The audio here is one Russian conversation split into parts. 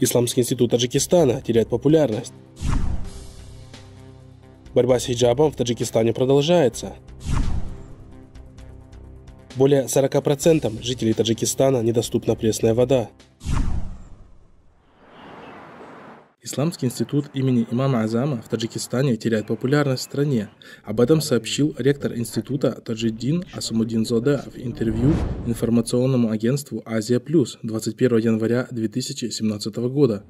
Исламский институт Таджикистана теряет популярность. Борьба с хиджабом в Таджикистане продолжается. Более 40% жителей Таджикистана недоступна пресная вода. Исламский институт имени имама Азама в Таджикистане теряет популярность в стране. Об этом сообщил ректор института Таджиддин Асамуддин Зода в интервью информационному агентству «Азия Плюс» 21 января 2017 года.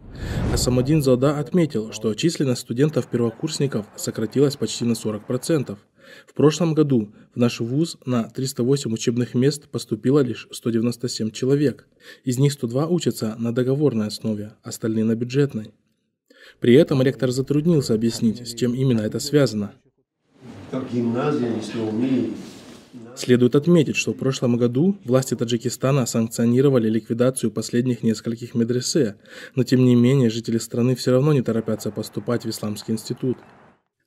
Асамуддин Зода отметил, что численность студентов-первокурсников сократилась почти на 40%. В прошлом году в наш вуз на 308 учебных мест поступило лишь 197 человек. Из них 102 учатся на договорной основе, остальные на бюджетной. При этом ректор затруднился объяснить, с чем именно это связано. Следует отметить, что в прошлом году власти Таджикистана санкционировали ликвидацию последних нескольких медресе, но тем не менее жители страны все равно не торопятся поступать в Исламский институт.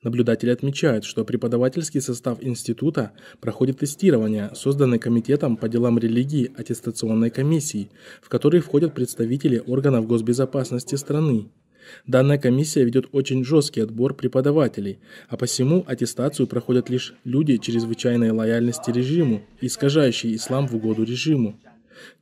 Наблюдатели отмечают, что преподавательский состав института проходит тестирование, созданное Комитетом по делам религии аттестационной комиссии, в который входят представители органов госбезопасности страны. Данная комиссия ведет очень жесткий отбор преподавателей, а посему аттестацию проходят лишь люди чрезвычайной лояльности режиму, искажающие ислам в угоду режиму.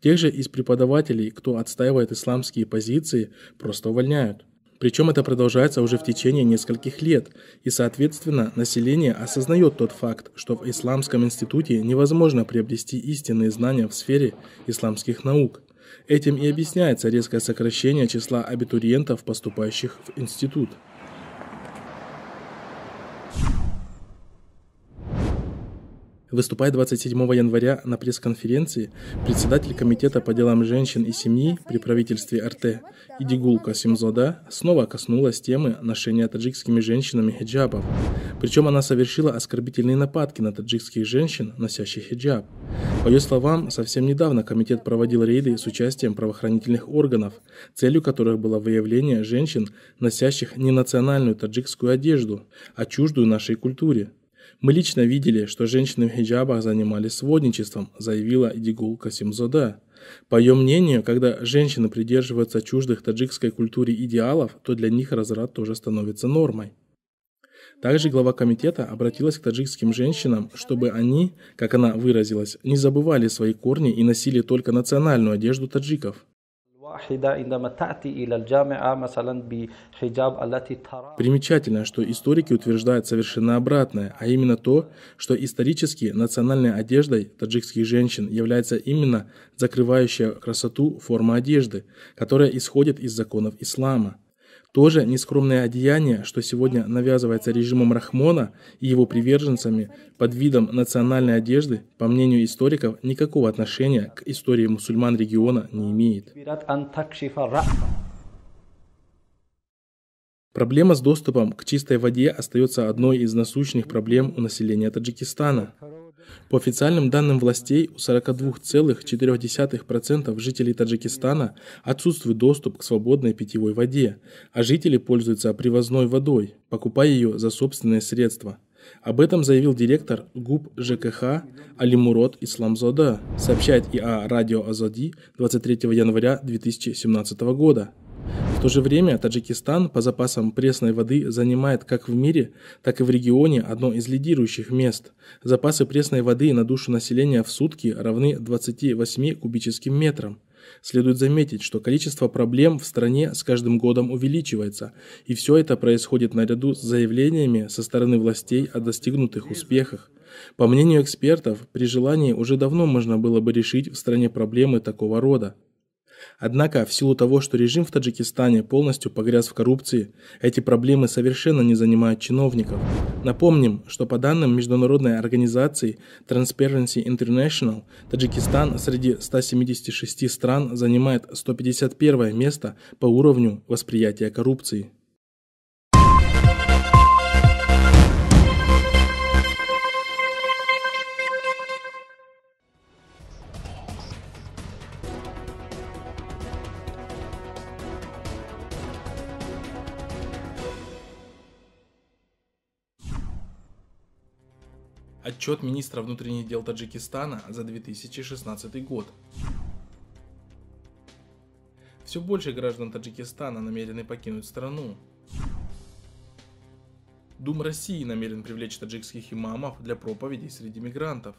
Тех же из преподавателей, кто отстаивает исламские позиции, просто увольняют. Причем это продолжается уже в течение нескольких лет, и, соответственно, население осознает тот факт, что в Исламском институте невозможно приобрести истинные знания в сфере исламских наук – Этим и объясняется резкое сокращение числа абитуриентов, поступающих в институт. Выступая 27 января на пресс-конференции, председатель Комитета по делам женщин и семьи при правительстве РТ Идигулка Касимзода снова коснулась темы ношения таджикскими женщинами хиджабов. Причем она совершила оскорбительные нападки на таджикских женщин, носящих хиджаб. По ее словам, совсем недавно комитет проводил рейды с участием правоохранительных органов, целью которых было выявление женщин, носящих не национальную таджикскую одежду, а чуждую нашей культуре – мы лично видели, что женщины в хиджабах занимались сводничеством, заявила Идигул Касимзода. По ее мнению, когда женщины придерживаются чуждых таджикской культуре идеалов, то для них разврат тоже становится нормой. Также глава комитета обратилась к таджикским женщинам, чтобы они, как она выразилась, не забывали свои корни и носили только национальную одежду таджиков. Примечательно, что историки утверждают совершенно обратное, а именно то, что исторически национальной одеждой таджикских женщин является именно закрывающая красоту форма одежды, которая исходит из законов ислама. Тоже нескромное одеяние, что сегодня навязывается режимом Рахмона и его приверженцами под видом национальной одежды, по мнению историков, никакого отношения к истории мусульман региона не имеет. Проблема с доступом к чистой воде остается одной из насущных проблем у населения Таджикистана. По официальным данным властей, у 42,4% жителей Таджикистана отсутствует доступ к свободной питьевой воде, а жители пользуются привозной водой, покупая ее за собственные средства. Об этом заявил директор ГУП ЖКХ Алимурод Исламзода, сообщает ИА Радио Азади 23 января 2017 года. В то же время Таджикистан по запасам пресной воды занимает как в мире, так и в регионе одно из лидирующих мест. Запасы пресной воды на душу населения в сутки равны 28 кубическим метрам. Следует заметить, что количество проблем в стране с каждым годом увеличивается, и все это происходит наряду с заявлениями со стороны властей о достигнутых успехах. По мнению экспертов, при желании уже давно можно было бы решить в стране проблемы такого рода. Однако, в силу того, что режим в Таджикистане полностью погряз в коррупции, эти проблемы совершенно не занимают чиновников. Напомним, что по данным международной организации Transparency International, Таджикистан среди 176 стран занимает 151 место по уровню восприятия коррупции. Отчет министра внутренних дел Таджикистана за 2016 год. Все больше граждан Таджикистана намерены покинуть страну. Дум России намерен привлечь таджикских имамов для проповедей среди мигрантов.